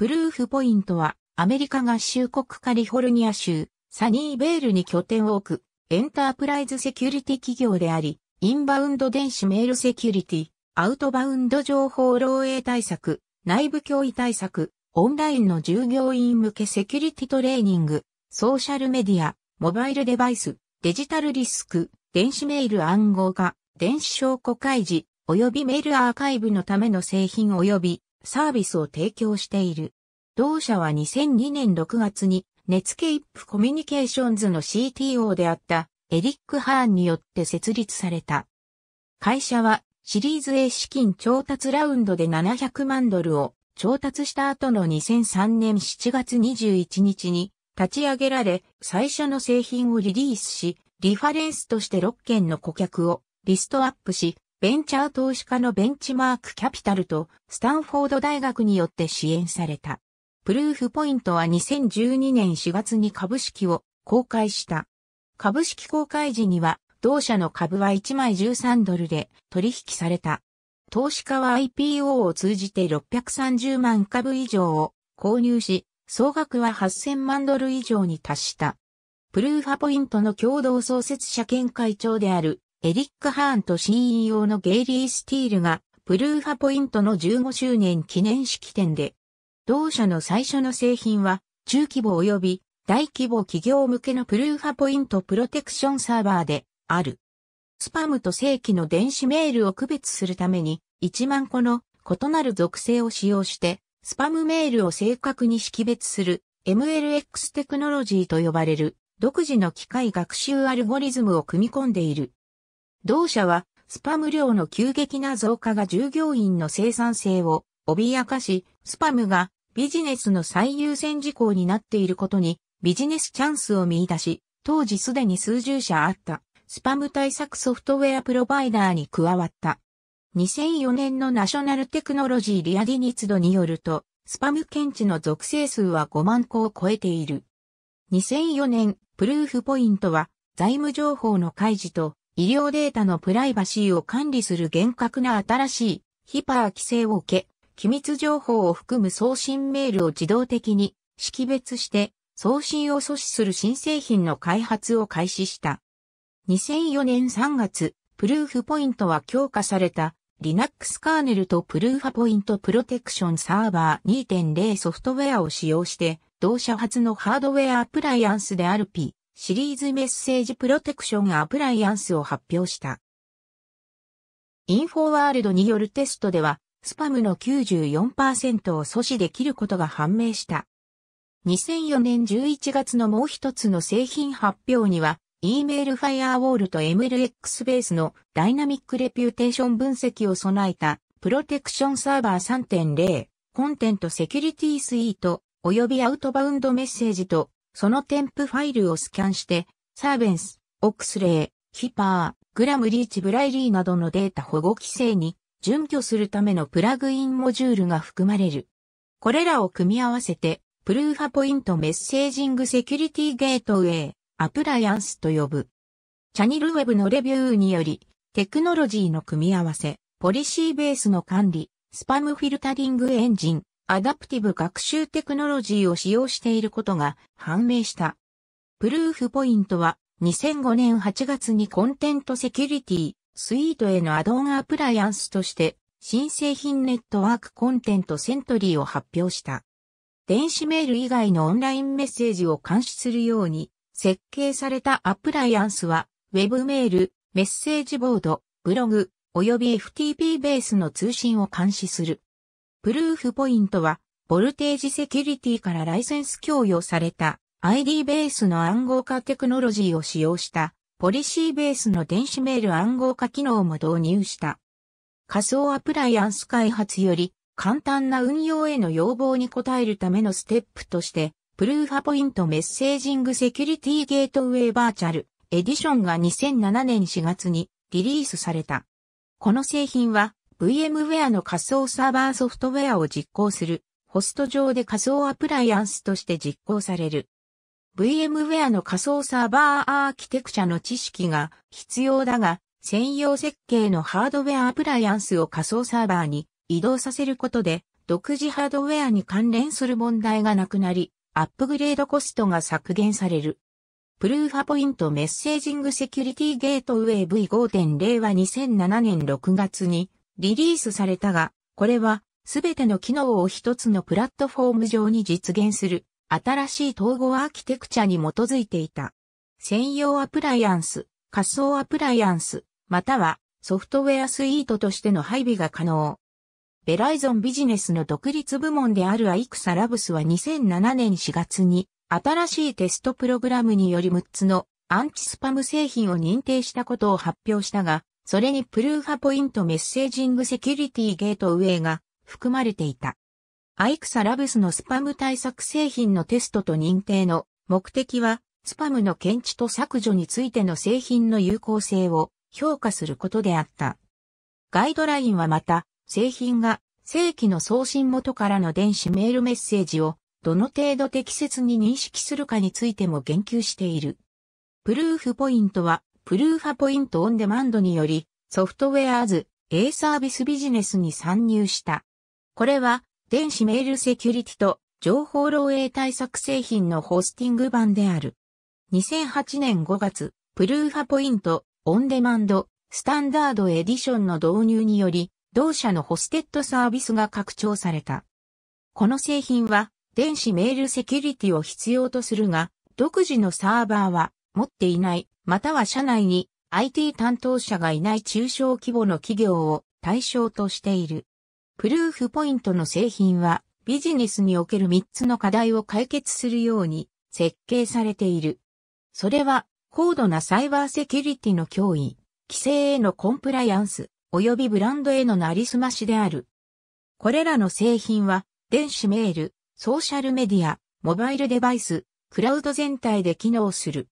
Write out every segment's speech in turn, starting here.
プルーフポイントは、アメリカ合衆国カリフォルニア州、サニーベールに拠点を置く、エンタープライズセキュリティ企業であり、インバウンド電子メールセキュリティ、アウトバウンド情報漏洩対策、内部脅威対策、オンラインの従業員向けセキュリティトレーニング、ソーシャルメディア、モバイルデバイス、デジタルリスク、電子メール暗号化、電子証拠開示、及びメールアーカイブのための製品及びサービスを提供している。同社は2002年6月にネツケイップコミュニケーションズの CTO であったエリック・ハーンによって設立された。会社はシリーズ A 資金調達ラウンドで700万ドルを調達した後の2003年7月21日に立ち上げられ最初の製品をリリースし、リファレンスとして6件の顧客をリストアップし、ベンチャー投資家のベンチマークキャピタルとスタンフォード大学によって支援された。プルーフポイントは2012年4月に株式を公開した。株式公開時には同社の株は1枚13ドルで取引された。投資家は IPO を通じて630万株以上を購入し、総額は8000万ドル以上に達した。プルーファポイントの共同創設者兼会長であるエリック・ハーンと CEO のゲイリー・スティールが、プルーファポイントの15周年記念式典で、同社の最初の製品は、中規模及び大規模企業向けのプルーファポイントプロテクションサーバーである。スパムと正規の電子メールを区別するために1万個の異なる属性を使用してスパムメールを正確に識別する MLX テクノロジーと呼ばれる独自の機械学習アルゴリズムを組み込んでいる。同社は、スパム量の急激な増加が従業員の生産性を脅かし、スパムがビジネスの最優先事項になっていることにビジネスチャンスを見出し、当時すでに数十社あったスパム対策ソフトウェアプロバイダーに加わった。2004年のナショナルテクノロジーリアディニツドによると、スパム検知の属性数は5万個を超えている。2004年、プルーフポイントは財務情報の開示と医療データのプライバシーを管理する厳格な新しいヒパー規制を受け、機密情報を含む送信メールを自動的に識別して送信を阻止する新製品の開発を開始した。2004年3月、プルーフポイントは強化された Linux カーネルとプルーファポイントプロテクションサーバー2.0ソフトウェアを使用して同社初のハードウェアアプライアンスである P シリーズメッセージプロテクションアプライアンスを発表した。インフォワールドによるテストでは、スパムの94%を阻止できることが判明した。2004年11月のもう一つの製品発表には、E メールファイアウォールと MLX ベースのダイナミックレピューテーション分析を備えたプロテクションサーバー3.0、コンテントセキュリティスイート、及びアウトバウンドメッセージとその添付ファイルをスキャンして、サーベンス、オクスレイ、ヒパー、グラムリーチブライリーなどのデータ保護規制に準拠するためのプラグインモジュールが含まれる。これらを組み合わせて、プルーファポイントメッセージングセキュリティゲートウェイ、アプライアンスと呼ぶ。チャニルウェブのレビューにより、テクノロジーの組み合わせ、ポリシーベースの管理、スパムフィルタリングエンジン、アダプティブ学習テクノロジーを使用していることが判明した。プルーフポイントは2005年8月にコンテントセキュリティスイートへのアドオンアプライアンスとして新製品ネットワークコンテントセントリーを発表した。電子メール以外のオンラインメッセージを監視するように設計されたアプライアンスはウェブメール、メッセージボード、ブログ、及び FTP ベースの通信を監視する。プルーフポイントは、ボルテージセキュリティからライセンス供与された ID ベースの暗号化テクノロジーを使用したポリシーベースの電子メール暗号化機能も導入した。仮想アプライアンス開発より簡単な運用への要望に応えるためのステップとして、プルーファポイントメッセージングセキュリティゲートウェイバーチャルエディションが2007年4月にリリースされた。この製品は VMware の仮想サーバーソフトウェアを実行する、ホスト上で仮想アプライアンスとして実行される。VMware の仮想サーバーアーキテクチャの知識が必要だが、専用設計のハードウェアアプライアンスを仮想サーバーに移動させることで、独自ハードウェアに関連する問題がなくなり、アップグレードコストが削減される。プルーファポイントメッセージングセキュリティゲートウェイ V5.0 は2007年6月にリリースされたが、これはすべての機能を一つのプラットフォーム上に実現する新しい統合アーキテクチャに基づいていた。専用アプライアンス、仮想アプライアンス、またはソフトウェアスイートとしての配備が可能。ベライゾンビジネスの独立部門であるアイクサラブスは2007年4月に新しいテストプログラムにより6つのアンチスパム製品を認定したことを発表したが、それにプルーフハポイントメッセージングセキュリティゲートウェイが含まれていた。アイクサラブスのスパム対策製品のテストと認定の目的は、スパムの検知と削除についての製品の有効性を評価することであった。ガイドラインはまた、製品が正規の送信元からの電子メールメッセージをどの程度適切に認識するかについても言及している。プルーフポイントはプルーファポイントオンデマンドにより、ソフトウェアーズ、A サービスビジネスに参入した。これは、電子メールセキュリティと情報漏洩対策製品のホスティング版である。2008年5月、プルーファポイント、オンデマンド、スタンダードエディションの導入により、同社のホステッドサービスが拡張された。この製品は、電子メールセキュリティを必要とするが、独自のサーバーは持っていない、または社内に IT 担当者がいない中小規模の企業を対象としている。プルーフポイントの製品はビジネスにおける3つの課題を解決するように設計されている。それは高度なサイバーセキュリティの脅威、規制へのコンプライアンス、及びブランドへのなりすましである。これらの製品は電子メール、ソーシャルメディア、モバイルデバイス、クラウド全体で機能する。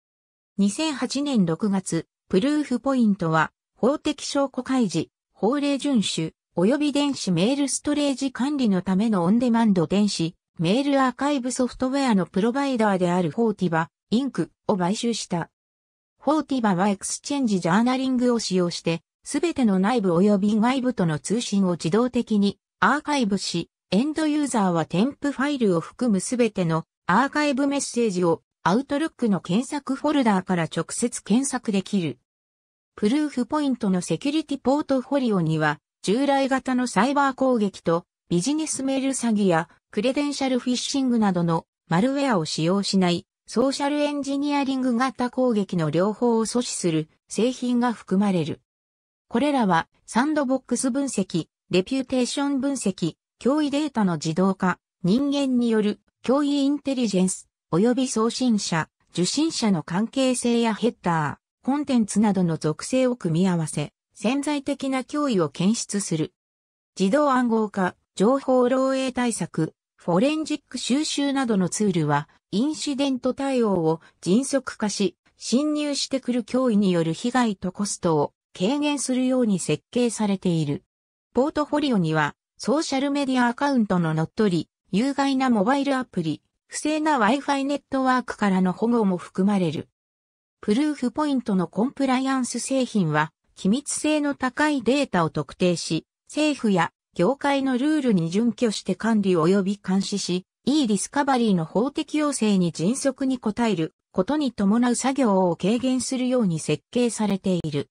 2008年6月、プルーフポイントは、法的証拠開示、法令遵守、及び電子メールストレージ管理のためのオンデマンド電子、メールアーカイブソフトウェアのプロバイダーであるフォーティバ、インクを買収した。フォーティバはエクスチェンジジャーナリングを使用して、すべての内部及び外部との通信を自動的にアーカイブし、エンドユーザーは添付ファイルを含むすべてのアーカイブメッセージをアウトルックの検索フォルダーから直接検索できる。プルーフポイントのセキュリティポートフォリオには、従来型のサイバー攻撃とビジネスメール詐欺やクレデンシャルフィッシングなどのマルウェアを使用しないソーシャルエンジニアリング型攻撃の両方を阻止する製品が含まれる。これらはサンドボックス分析、レピュテーション分析、脅威データの自動化、人間による脅威インテリジェンス、及び送信者、受信者の関係性やヘッダー、コンテンツなどの属性を組み合わせ、潜在的な脅威を検出する。自動暗号化、情報漏洩対策、フォレンジック収集などのツールは、インシデント対応を迅速化し、侵入してくる脅威による被害とコストを軽減するように設計されている。ポートフォリオには、ソーシャルメディアアカウントの乗っ取り、有害なモバイルアプリ、不正な Wi-Fi ネットワークからの保護も含まれる。プルーフポイントのコンプライアンス製品は、機密性の高いデータを特定し、政府や業界のルールに準拠して管理及び監視し、e ディスカバリーの法的要請に迅速に応えることに伴う作業を軽減するように設計されている。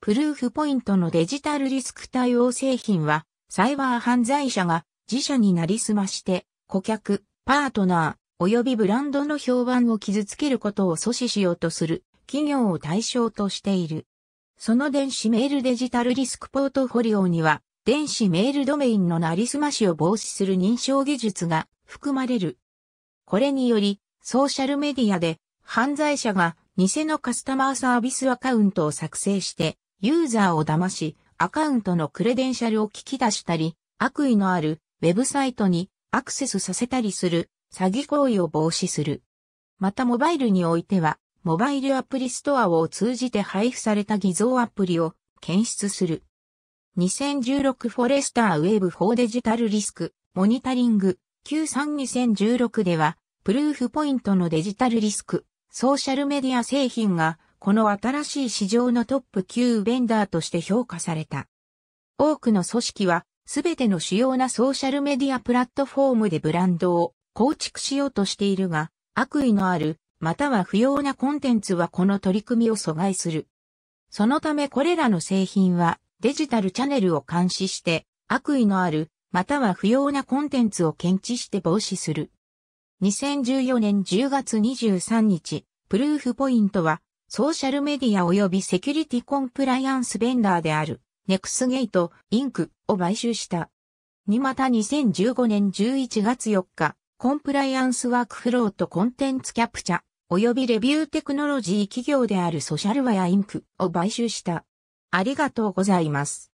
プルーフポイントのデジタルリスク対応製品は、サイバー犯罪者が自社になりすまして、顧客、パートナー、及びブランドの評判を傷つけることを阻止しようとする企業を対象としている。その電子メールデジタルリスクポートフォリオには、電子メールドメインのなりすましを防止する認証技術が含まれる。これにより、ソーシャルメディアで犯罪者が偽のカスタマーサービスアカウントを作成して、ユーザーを騙し、アカウントのクレデンシャルを聞き出したり、悪意のあるウェブサイトにアクセスさせたりする詐欺行為を防止する。またモバイルにおいては、モバイルアプリストアを通じて配布された偽造アプリを検出する。2016フォレスターウェーブ4デジタルリスク、モニタリング、932016では、プルーフポイントのデジタルリスク、ソーシャルメディア製品が、この新しい市場のトップ級ベンダーとして評価された。多くの組織はすべての主要なソーシャルメディアプラットフォームでブランドを構築しようとしているが、悪意のある、または不要なコンテンツはこの取り組みを阻害する。そのためこれらの製品はデジタルチャネルを監視して悪意のあるまたは不要なコンテンツを検知して防止する。2014年10月23日、プルーフポイントはソーシャルメディア及びセキュリティコンプライアンスベンダーであるネクスゲート、インクを買収した。にまた2015年11月4日、コンプライアンスワークフローとコンテンツキャプチャ、及びレビューテクノロジー企業であるソシャルワやインクを買収した。ありがとうございます。